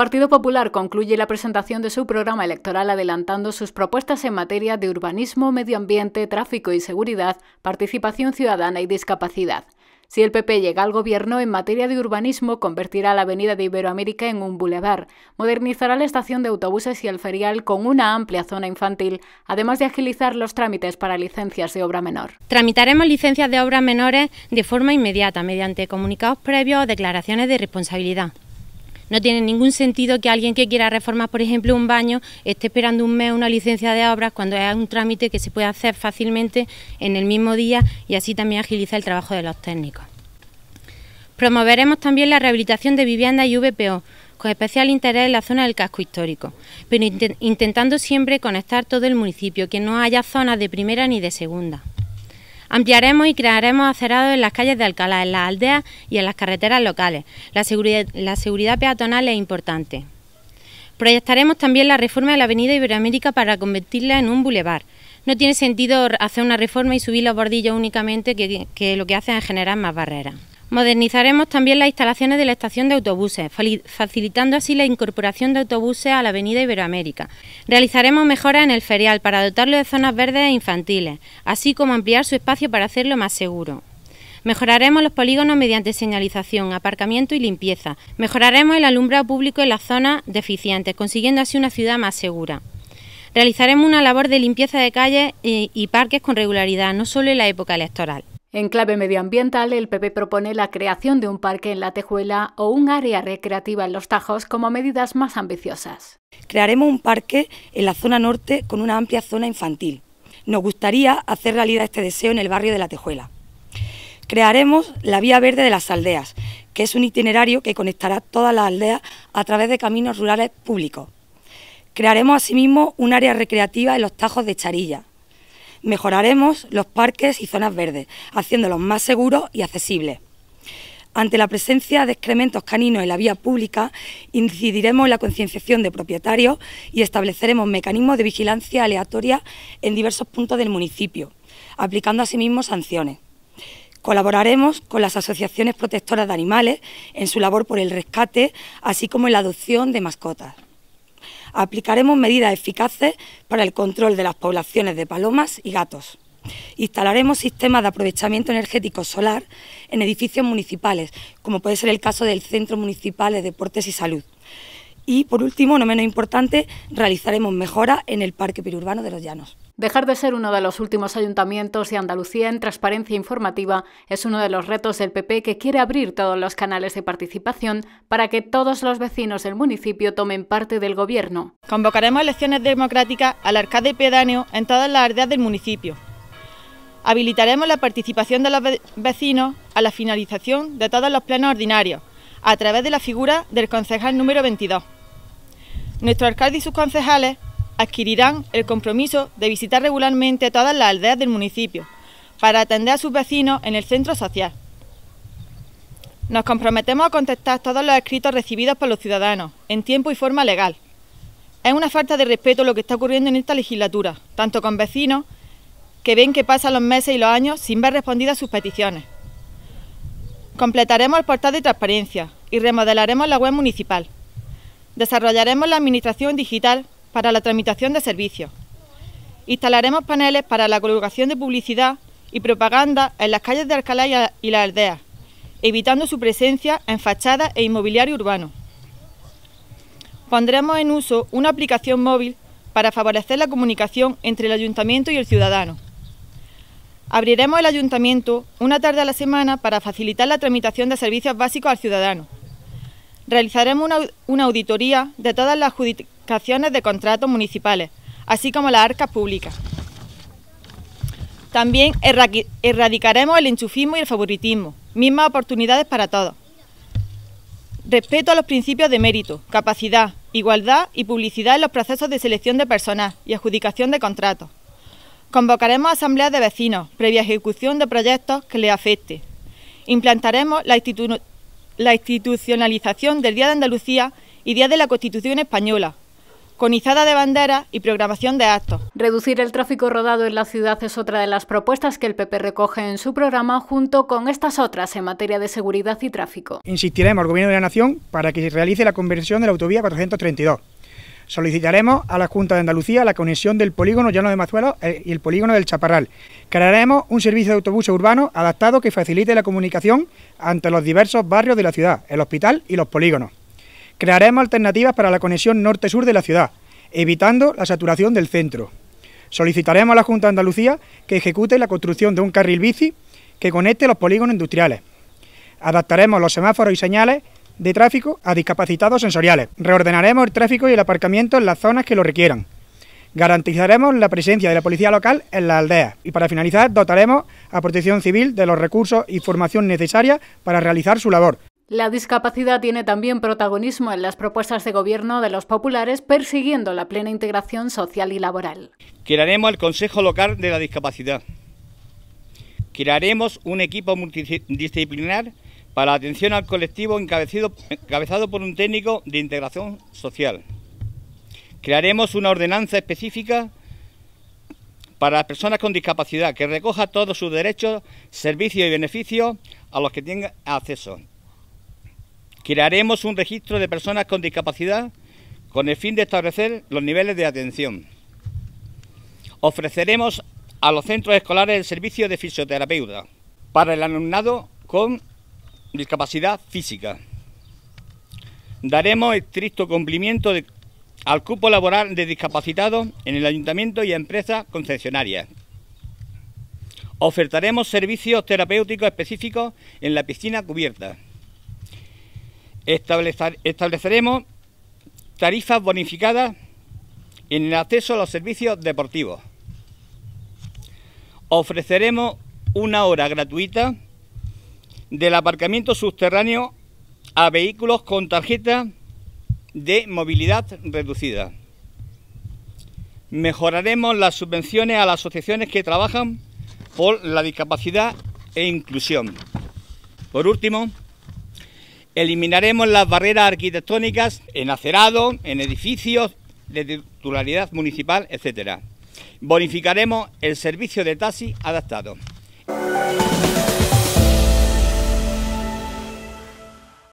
Partido Popular concluye la presentación de su programa electoral adelantando sus propuestas en materia de urbanismo, medio ambiente, tráfico y seguridad, participación ciudadana y discapacidad. Si el PP llega al gobierno en materia de urbanismo, convertirá la Avenida de Iberoamérica en un bulevar, modernizará la estación de autobuses y el ferial con una amplia zona infantil, además de agilizar los trámites para licencias de obra menor. Tramitaremos licencias de obra menores de forma inmediata mediante comunicados previos o declaraciones de responsabilidad. No tiene ningún sentido que alguien que quiera reformar, por ejemplo, un baño, esté esperando un mes una licencia de obras cuando es un trámite que se puede hacer fácilmente en el mismo día y así también agiliza el trabajo de los técnicos. Promoveremos también la rehabilitación de viviendas y VPO, con especial interés en la zona del casco histórico, pero intentando siempre conectar todo el municipio, que no haya zonas de primera ni de segunda. Ampliaremos y crearemos acerados en las calles de Alcalá, en las aldeas y en las carreteras locales. La seguridad, peatonal es importante. Proyectaremos también la reforma de la Avenida Iberoamérica para convertirla en un bulevar. No tiene sentido hacer una reforma y subir los bordillos únicamente, que, que lo que hacen es generar más barreras. Modernizaremos también las instalaciones de la estación de autobuses, facilitando así la incorporación de autobuses a la Avenida Iberoamérica. Realizaremos mejoras en el ferial para dotarlo de zonas verdes e infantiles, así como ampliar su espacio para hacerlo más seguro. Mejoraremos los polígonos mediante señalización, aparcamiento y limpieza. Mejoraremos el alumbrado público en las zonas deficientes, consiguiendo así una ciudad más segura. Realizaremos una labor de limpieza de calles y parques con regularidad, no solo en la época electoral. En clave medioambiental, el PP propone la creación de un parque en la Tejuela o un área recreativa en los Tajos como medidas más ambiciosas. Crearemos un parque en la zona norte con una amplia zona infantil. Nos gustaría hacer realidad este deseo en el barrio de la Tejuela. Crearemos la Vía Verde de las Aldeas, que es un itinerario que conectará todas las aldeas a través de caminos rurales públicos. Crearemos asimismo un área recreativa en los Tajos de Charilla, Mejoraremos los parques y zonas verdes, haciéndolos más seguros y accesibles. Ante la presencia de excrementos caninos en la vía pública, incidiremos en la concienciación de propietarios y estableceremos mecanismos de vigilancia aleatoria en diversos puntos del municipio, aplicando asimismo sanciones. Colaboraremos con las asociaciones protectoras de animales en su labor por el rescate, así como en la adopción de mascotas aplicaremos medidas eficaces para el control de las poblaciones de palomas y gatos. Instalaremos sistemas de aprovechamiento energético solar en edificios municipales, como puede ser el caso del Centro Municipal de Deportes y Salud. Y, por último, no menos importante, realizaremos mejoras en el Parque Periurbano de los Llanos. Dejar de ser uno de los últimos ayuntamientos de Andalucía en transparencia informativa es uno de los retos del PP que quiere abrir todos los canales de participación para que todos los vecinos del municipio tomen parte del gobierno. Convocaremos elecciones democráticas al alcalde pedáneo en todas las áreas del municipio. Habilitaremos la participación de los vecinos a la finalización de todos los plenos ordinarios a través de la figura del concejal número 22. Nuestro alcalde y sus concejales adquirirán el compromiso de visitar regularmente todas las aldeas del municipio para atender a sus vecinos en el centro social. Nos comprometemos a contestar todos los escritos recibidos por los ciudadanos en tiempo y forma legal. Es una falta de respeto lo que está ocurriendo en esta legislatura, tanto con vecinos que ven que pasan los meses y los años sin ver respondidas sus peticiones. Completaremos el portal de transparencia y remodelaremos la web municipal. Desarrollaremos la administración digital para la tramitación de servicios. Instalaremos paneles para la colocación de publicidad y propaganda en las calles de Alcalá y la aldea, evitando su presencia en fachadas e inmobiliario urbano. Pondremos en uso una aplicación móvil para favorecer la comunicación entre el ayuntamiento y el ciudadano. Abriremos el ayuntamiento una tarde a la semana para facilitar la tramitación de servicios básicos al ciudadano. Realizaremos una, una auditoría de todas las de contratos municipales, así como las arcas públicas. También erradicaremos el enchufismo y el favoritismo, mismas oportunidades para todos. Respeto a los principios de mérito, capacidad, igualdad y publicidad en los procesos de selección de personal y adjudicación de contratos. Convocaremos asambleas de vecinos previa ejecución de proyectos que les afecte. Implantaremos la institucionalización del Día de Andalucía y Día de la Constitución Española, con izada de bandera y programación de actos. Reducir el tráfico rodado en la ciudad es otra de las propuestas que el PP recoge en su programa junto con estas otras en materia de seguridad y tráfico. Insistiremos al Gobierno de la Nación para que se realice la conversión de la autovía 432. Solicitaremos a la Junta de Andalucía la conexión del polígono Llano de Mazuelo eh, y el polígono del Chaparral. Crearemos un servicio de autobús urbano adaptado que facilite la comunicación ante los diversos barrios de la ciudad, el hospital y los polígonos. Crearemos alternativas para la conexión norte-sur de la ciudad, evitando la saturación del centro. Solicitaremos a la Junta de Andalucía que ejecute la construcción de un carril bici que conecte los polígonos industriales. Adaptaremos los semáforos y señales de tráfico a discapacitados sensoriales. Reordenaremos el tráfico y el aparcamiento en las zonas que lo requieran. Garantizaremos la presencia de la policía local en las aldeas y para finalizar dotaremos a Protección Civil de los recursos y formación necesarias para realizar su labor, la discapacidad tiene también protagonismo en las propuestas de gobierno de los populares persiguiendo la plena integración social y laboral. Crearemos el Consejo Local de la Discapacidad. Crearemos un equipo multidisciplinar para la atención al colectivo encabezado por un técnico de integración social. Crearemos una ordenanza específica para las personas con discapacidad que recoja todos sus derechos, servicios y beneficios a los que tengan acceso Crearemos un registro de personas con discapacidad con el fin de establecer los niveles de atención. Ofreceremos a los centros escolares el servicio de fisioterapeuta para el alumnado con discapacidad física. Daremos estricto cumplimiento al cupo laboral de discapacitados en el ayuntamiento y empresas concesionarias. Ofertaremos servicios terapéuticos específicos en la piscina cubierta estableceremos tarifas bonificadas en el acceso a los servicios deportivos. Ofreceremos una hora gratuita del aparcamiento subterráneo a vehículos con tarjeta de movilidad reducida. Mejoraremos las subvenciones a las asociaciones que trabajan por la discapacidad e inclusión. Por último, Eliminaremos las barreras arquitectónicas en acerado, en edificios de titularidad municipal, etc. Bonificaremos el servicio de taxi adaptado.